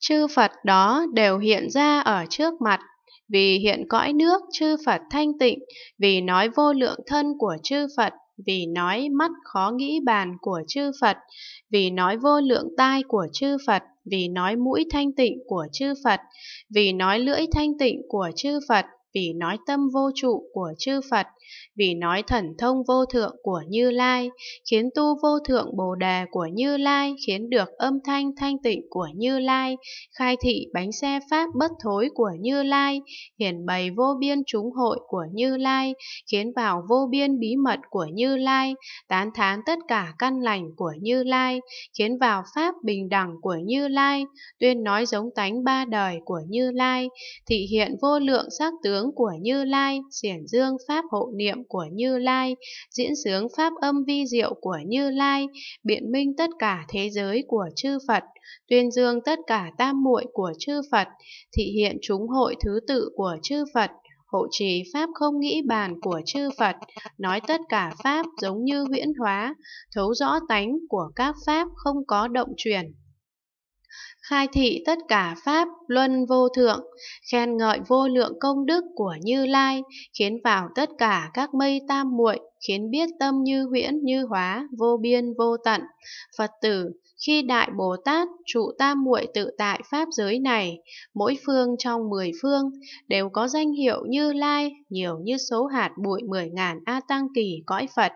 chư Phật đó đều hiện ra ở trước mặt, vì hiện cõi nước chư Phật thanh tịnh, vì nói vô lượng thân của chư Phật, vì nói mắt khó nghĩ bàn của chư Phật, vì nói vô lượng tai của chư Phật, vì nói mũi thanh tịnh của chư Phật, vì nói lưỡi thanh tịnh của chư Phật, vì nói tâm vô trụ của chư Phật, vì nói thần thông vô thượng của Như Lai, khiến tu vô thượng Bồ Đề của Như Lai, khiến được âm thanh thanh tịnh của Như Lai, khai thị bánh xe pháp bất thối của Như Lai, hiển bày vô biên chúng hội của Như Lai, khiến vào vô biên bí mật của Như Lai, tán thán tất cả căn lành của Như Lai, khiến vào pháp bình đẳng của Như Lai, tuyên nói giống tánh ba đời của Như Lai, thị hiện vô lượng sắc tướng sướng của Như Lai, xiển dương pháp hộ niệm của Như Lai, diễn sướng pháp âm vi diệu của Như Lai, biện minh tất cả thế giới của chư Phật, tuyên dương tất cả tam muội của chư Phật, thị hiện chúng hội thứ tự của chư Phật, hộ trì pháp không nghĩ bàn của chư Phật, nói tất cả pháp giống như huyễn hóa, thấu rõ tánh của các pháp không có động chuyển khai thị tất cả pháp luân vô thượng, khen ngợi vô lượng công đức của Như Lai, khiến vào tất cả các mây tam muội khiến biết tâm như huyễn như hóa, vô biên vô tận. Phật tử, khi Đại Bồ Tát trụ tam muội tự tại Pháp giới này, mỗi phương trong mười phương đều có danh hiệu như lai, nhiều như số hạt bụi mười ngàn A Tăng Kỳ cõi Phật.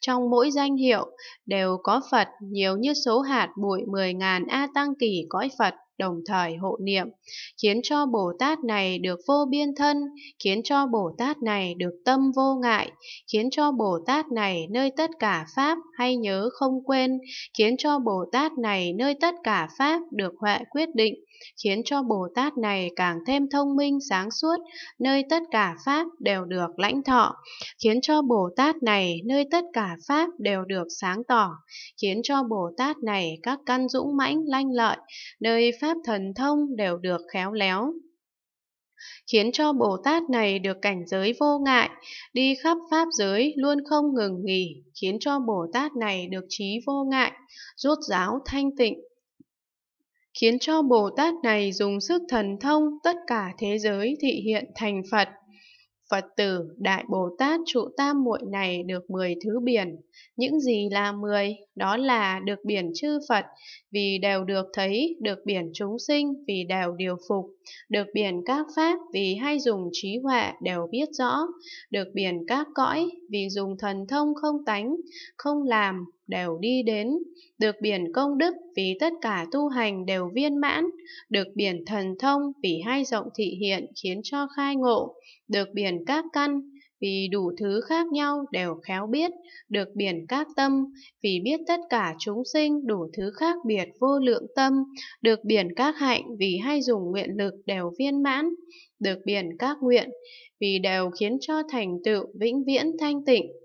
Trong mỗi danh hiệu đều có Phật nhiều như số hạt bụi mười ngàn A Tăng Kỳ cõi Phật đồng thời hộ niệm, khiến cho Bồ Tát này được vô biên thân, khiến cho Bồ Tát này được tâm vô ngại, khiến cho Bồ Tát này nơi tất cả Pháp hay nhớ không quên, khiến cho Bồ Tát này nơi tất cả Pháp được huệ quyết định, khiến cho Bồ Tát này càng thêm thông minh sáng suốt, nơi tất cả Pháp đều được lãnh thọ, khiến cho Bồ Tát này nơi tất cả Pháp đều được sáng tỏ, khiến cho Bồ Tát này các căn dũng mãnh lanh lợi, nơi Pháp pháp thần thông đều được khéo léo khiến cho Bồ Tát này được cảnh giới vô ngại, đi khắp pháp giới luôn không ngừng nghỉ, khiến cho Bồ Tát này được trí vô ngại, rốt ráo thanh tịnh. Khiến cho Bồ Tát này dùng sức thần thông tất cả thế giới thị hiện thành Phật. Phật tử Đại Bồ Tát trụ tam muội này được 10 thứ biển. Những gì là 10? Đó là được biển chư Phật vì đều được thấy, được biển chúng sinh vì đều điều phục, được biển các pháp vì hay dùng trí huệ đều biết rõ, được biển các cõi vì dùng thần thông không tánh, không làm, đều đi đến, được biển công đức vì tất cả tu hành đều viên mãn, được biển thần thông vì hai rộng thị hiện khiến cho khai ngộ, được biển các căn vì đủ thứ khác nhau đều khéo biết, được biển các tâm, vì biết tất cả chúng sinh đủ thứ khác biệt vô lượng tâm, được biển các hạnh vì hay dùng nguyện lực đều viên mãn, được biển các nguyện vì đều khiến cho thành tựu vĩnh viễn thanh tịnh.